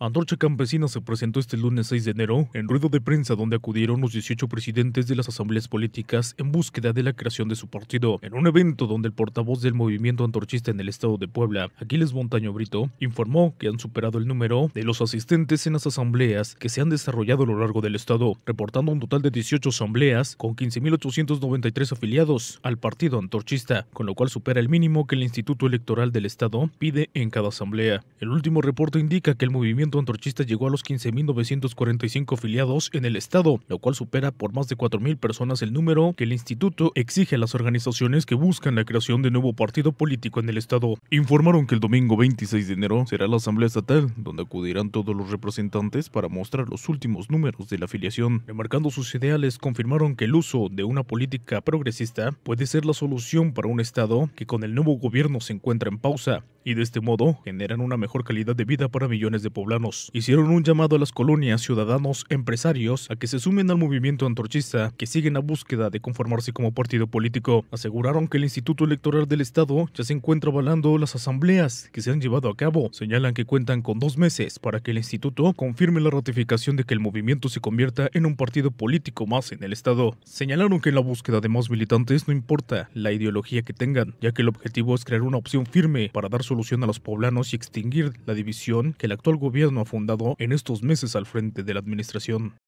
Antorcha Campesina se presentó este lunes 6 de enero en ruido de prensa donde acudieron los 18 presidentes de las asambleas políticas en búsqueda de la creación de su partido, en un evento donde el portavoz del movimiento antorchista en el estado de Puebla, Aquiles Montaño Brito, informó que han superado el número de los asistentes en las asambleas que se han desarrollado a lo largo del estado, reportando un total de 18 asambleas con 15.893 afiliados al partido antorchista, con lo cual supera el mínimo que el Instituto Electoral del Estado pide en cada asamblea. El último reporte indica que el movimiento antorchista llegó a los 15.945 afiliados en el estado, lo cual supera por más de 4.000 personas el número que el instituto exige a las organizaciones que buscan la creación de nuevo partido político en el estado. Informaron que el domingo 26 de enero será la asamblea estatal, donde acudirán todos los representantes para mostrar los últimos números de la afiliación. Remarcando sus ideales, confirmaron que el uso de una política progresista puede ser la solución para un estado que con el nuevo gobierno se encuentra en pausa, y de este modo generan una mejor calidad de vida para millones de poblanos. Hicieron un llamado a las colonias, ciudadanos, empresarios a que se sumen al movimiento antorchista que siguen en la búsqueda de conformarse como partido político. Aseguraron que el Instituto Electoral del Estado ya se encuentra avalando las asambleas que se han llevado a cabo. Señalan que cuentan con dos meses para que el instituto confirme la ratificación de que el movimiento se convierta en un partido político más en el Estado. Señalaron que en la búsqueda de más militantes no importa la ideología que tengan, ya que el objetivo es crear una opción firme para dar su solución a los poblanos y extinguir la división que el actual gobierno ha fundado en estos meses al frente de la administración.